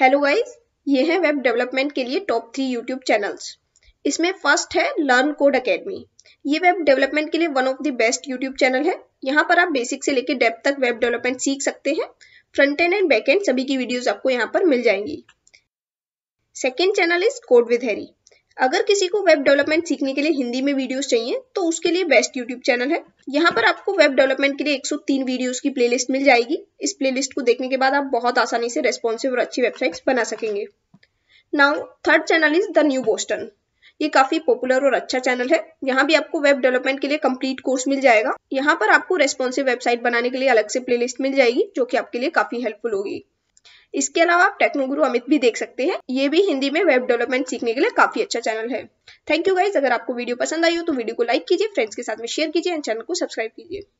hello guys ये है web development के लिए टॉप थ्री यूट्यूब चैनल्स इसमें फर्स्ट है लर्न कोड अकेडमी ये वेब डेवलपमेंट के लिए one of the best YouTube channel है यहाँ पर आप बेसिक से लेकर डेप तक वेब डेवलपमेंट सीख सकते हैं front end and back end सभी की वीडियोज आपको यहाँ पर मिल जाएंगी second channel is code with Harry अगर किसी को वेब डेवलपमेंट सीखने के लिए हिंदी में वीडियोस चाहिए तो उसके लिए बेस्ट यूट्यूब चैनल है यहाँ पर आपको वेब डेवलपमेंट के लिए 103 वीडियोस की प्लेलिस्ट मिल जाएगी इस प्लेलिस्ट को देखने के बाद आप बहुत आसानी से रेस्पॉन्सिव और अच्छी वेबसाइट्स बना सकेंगे now third channel is the new Boston ये काफी पॉपुलर और अच्छा चैनल है यहाँ भी आपको वेब डेवलपमेंट के लिए कंप्लीट कोर्स मिल जाएगा यहाँ पर आपको रेस्पॉन्सिव वेबसाइट बनाने के लिए अलग से प्लेलिस्ट मिल जाएगी जो कि आपके लिए काफी हेल्पफुल होगी इसके अलावा आप टेक्नो गुरु अमित भी देख सकते हैं ये भी हिंदी में वेब डेवलपमेंट सीखने के लिए काफी अच्छा चैनल है थैंक यू गाइज अगर आपको वीडियो पसंद आई हो तो वीडियो को लाइक कीजिए फ्रेंड्स के साथ में शेयर कीजिए एंड चैनल को सब्सक्राइब कीजिए